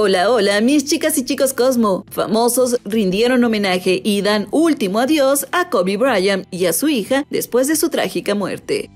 Hola, hola, mis chicas y chicos Cosmo. Famosos rindieron homenaje y dan último adiós a Kobe Bryant y a su hija después de su trágica muerte.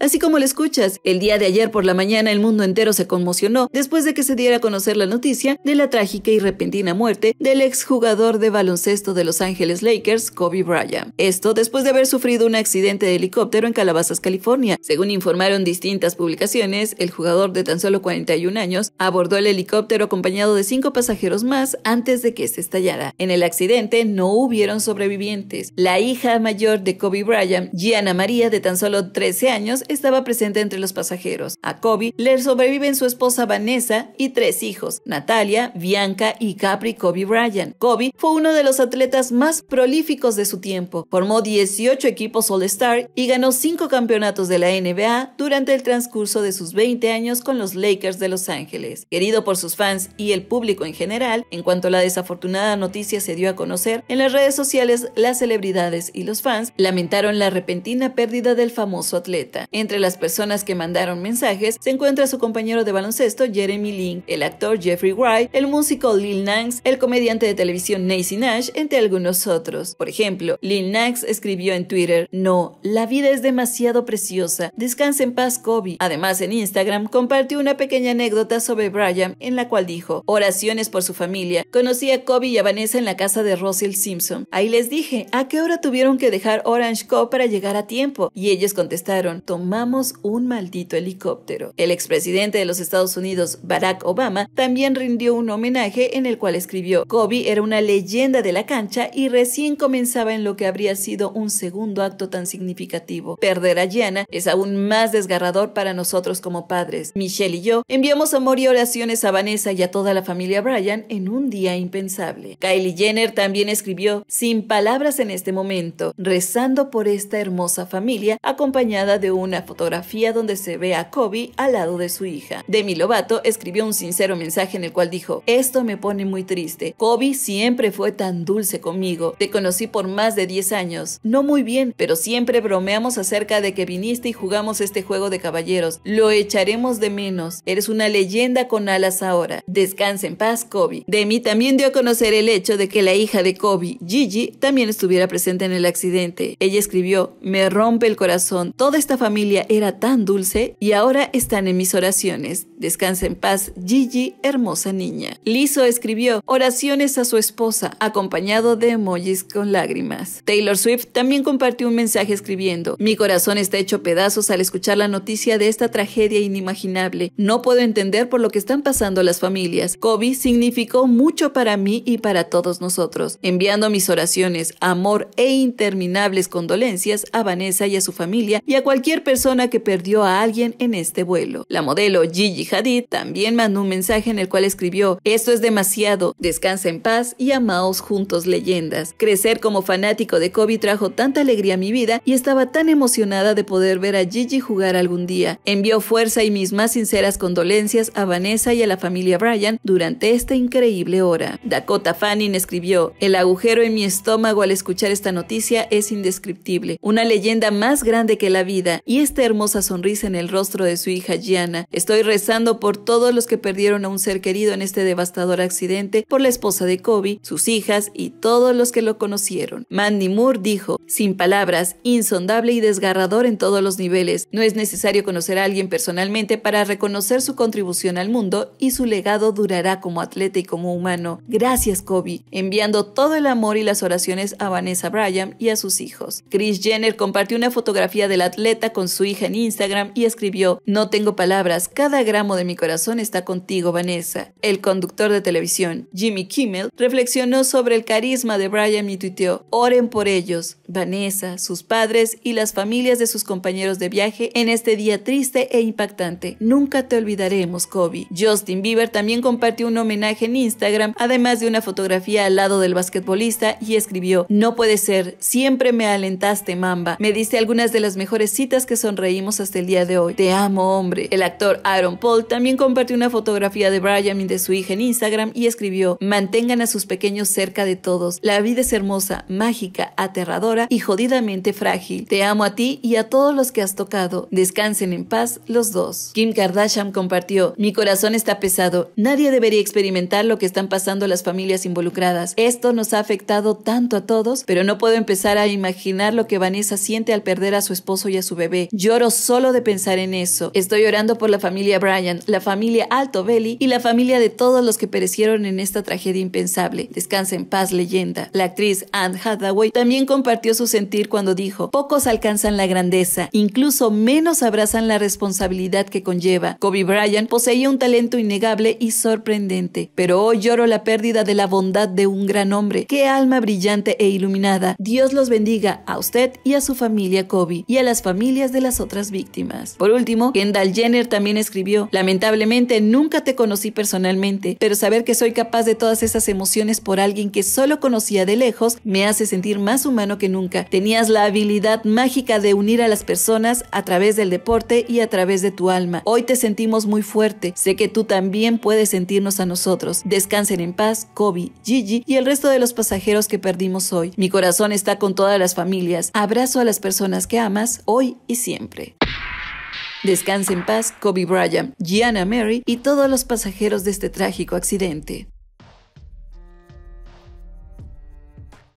Así como lo escuchas, el día de ayer por la mañana el mundo entero se conmocionó después de que se diera a conocer la noticia de la trágica y repentina muerte del jugador de baloncesto de Los Ángeles Lakers, Kobe Bryant. Esto después de haber sufrido un accidente de helicóptero en Calabasas, California. Según informaron distintas publicaciones, el jugador de tan solo 41 años abordó el helicóptero acompañado de cinco pasajeros más antes de que se estallara. En el accidente no hubieron sobrevivientes. La hija mayor de Kobe Bryant, Gianna María, de tan solo 13 años, estaba presente entre los pasajeros. A Kobe le sobreviven su esposa Vanessa y tres hijos, Natalia, Bianca y Capri Kobe Bryant. Kobe fue uno de los atletas más prolíficos de su tiempo. Formó 18 equipos All-Star y ganó 5 campeonatos de la NBA durante el transcurso de sus 20 años con los Lakers de Los Ángeles. Querido por sus fans y el público en general, en cuanto la desafortunada noticia se dio a conocer, en las redes sociales las celebridades y los fans lamentaron la repentina pérdida del famoso atleta. Entre las personas que mandaron mensajes se encuentra su compañero de baloncesto Jeremy Lin, el actor Jeffrey Wright, el músico Lil Nax, el comediante de televisión Nancy Nash, entre algunos otros. Por ejemplo, Lil Nax escribió en Twitter, no, la vida es demasiado preciosa, descansa en paz Kobe. Además, en Instagram compartió una pequeña anécdota sobre Brian en la cual dijo, oraciones por su familia, conocí a Kobe y a Vanessa en la casa de Russell Simpson. Ahí les dije, ¿a qué hora tuvieron que dejar Orange Co para llegar a tiempo? Y ellos contestaron, Tomamos un maldito helicóptero. El expresidente de los Estados Unidos, Barack Obama, también rindió un homenaje en el cual escribió, Kobe era una leyenda de la cancha y recién comenzaba en lo que habría sido un segundo acto tan significativo. Perder a Gianna es aún más desgarrador para nosotros como padres. Michelle y yo enviamos amor y oraciones a Vanessa y a toda la familia Bryan en un día impensable. Kylie Jenner también escribió, sin palabras en este momento, rezando por esta hermosa familia acompañada de una fotografía donde se ve a Kobe al lado de su hija. Demi Lovato escribió un sincero mensaje en el cual dijo, esto me pone muy triste. Kobe siempre fue tan dulce conmigo. Te conocí por más de 10 años. No muy bien, pero siempre bromeamos acerca de que viniste y jugamos este juego de caballeros. Lo echaremos de menos. Eres una leyenda con alas ahora. Descansa en paz, Kobe. Demi también dio a conocer el hecho de que la hija de Kobe, Gigi, también estuviera presente en el accidente. Ella escribió, me rompe el corazón. Toda esta familia era tan dulce y ahora están en mis oraciones. Descansa en paz, Gigi, hermosa niña. Lizo escribió oraciones a su esposa, acompañado de emojis con lágrimas. Taylor Swift también compartió un mensaje escribiendo, mi corazón está hecho pedazos al escuchar la noticia de esta tragedia inimaginable. No puedo entender por lo que están pasando las familias. Kobe significó mucho para mí y para todos nosotros, enviando mis oraciones, amor e interminables condolencias a Vanessa y a su familia y a cualquier persona que perdió a alguien en este vuelo. La modelo Gigi Hadid también mandó un mensaje en el cual escribió, esto es demasiado, descansa en paz y amaos juntos leyendas. Crecer como fanático de Kobe trajo tanta alegría a mi vida y estaba tan emocionada de poder ver a Gigi jugar algún día. Envió fuerza y mis más sinceras condolencias a Vanessa y a la familia Bryan durante esta increíble hora. Dakota Fanning escribió, el agujero en mi estómago al escuchar esta noticia es indescriptible, una leyenda más grande que la vida y esta hermosa sonrisa en el rostro de su hija Gianna. Estoy rezando por todos los que perdieron a un ser querido en este devastador accidente, por la esposa de Kobe, sus hijas y todos los que lo conocieron. Mandy Moore dijo, sin palabras, insondable y desgarrador en todos los niveles. No es necesario conocer a alguien personalmente para reconocer su contribución al mundo y su legado durará como atleta y como humano. Gracias Kobe, enviando todo el amor y las oraciones a Vanessa Bryan y a sus hijos. Chris Jenner compartió una fotografía del atleta con su hija en Instagram y escribió, no tengo palabras, cada gramo de mi corazón está contigo, Vanessa. El conductor de televisión, Jimmy Kimmel, reflexionó sobre el carisma de Brian y tuiteó, oren por ellos, Vanessa, sus padres y las familias de sus compañeros de viaje en este día triste e impactante. Nunca te olvidaremos, Kobe. Justin Bieber también compartió un homenaje en Instagram, además de una fotografía al lado del basquetbolista y escribió, no puede ser, siempre me alentaste, Mamba. Me diste algunas de las mejores citas que sonreímos hasta el día de hoy. Te amo, hombre. El actor Aaron Paul también compartió una fotografía de Brian y de su hija en Instagram y escribió, mantengan a sus pequeños cerca de todos. La vida es hermosa, mágica, aterradora y jodidamente frágil. Te amo a ti y a todos los que has tocado. Descansen en paz los dos. Kim Kardashian compartió, mi corazón está pesado. Nadie debería experimentar lo que están pasando las familias involucradas. Esto nos ha afectado tanto a todos, pero no puedo empezar a imaginar lo que Vanessa siente al perder a su esposo y a su bebé. Lloro solo de pensar en eso. Estoy orando por la familia Bryan, la familia Alto Belli y la familia de todos los que perecieron en esta tragedia impensable. Descansa en paz, leyenda. La actriz Anne Hathaway también compartió su sentir cuando dijo, pocos alcanzan la grandeza, incluso menos abrazan la responsabilidad que conlleva. Kobe Bryan poseía un talento innegable y sorprendente, pero hoy lloro la pérdida de la bondad de un gran hombre. Qué alma brillante e iluminada. Dios los bendiga a usted y a su familia Kobe y a las familias de las otras víctimas. Por último, Kendall Jenner también escribió, lamentablemente nunca te conocí personalmente, pero saber que soy capaz de todas esas emociones por alguien que solo conocía de lejos me hace sentir más humano que nunca. Tenías la habilidad mágica de unir a las personas a través del deporte y a través de tu alma. Hoy te sentimos muy fuerte, sé que tú también puedes sentirnos a nosotros. Descansen en paz, Kobe, Gigi y el resto de los pasajeros que perdimos hoy. Mi corazón está con todas las familias. Abrazo a las personas que amas hoy y siempre siempre. Descanse en paz Kobe Bryant, Gianna Mary y todos los pasajeros de este trágico accidente.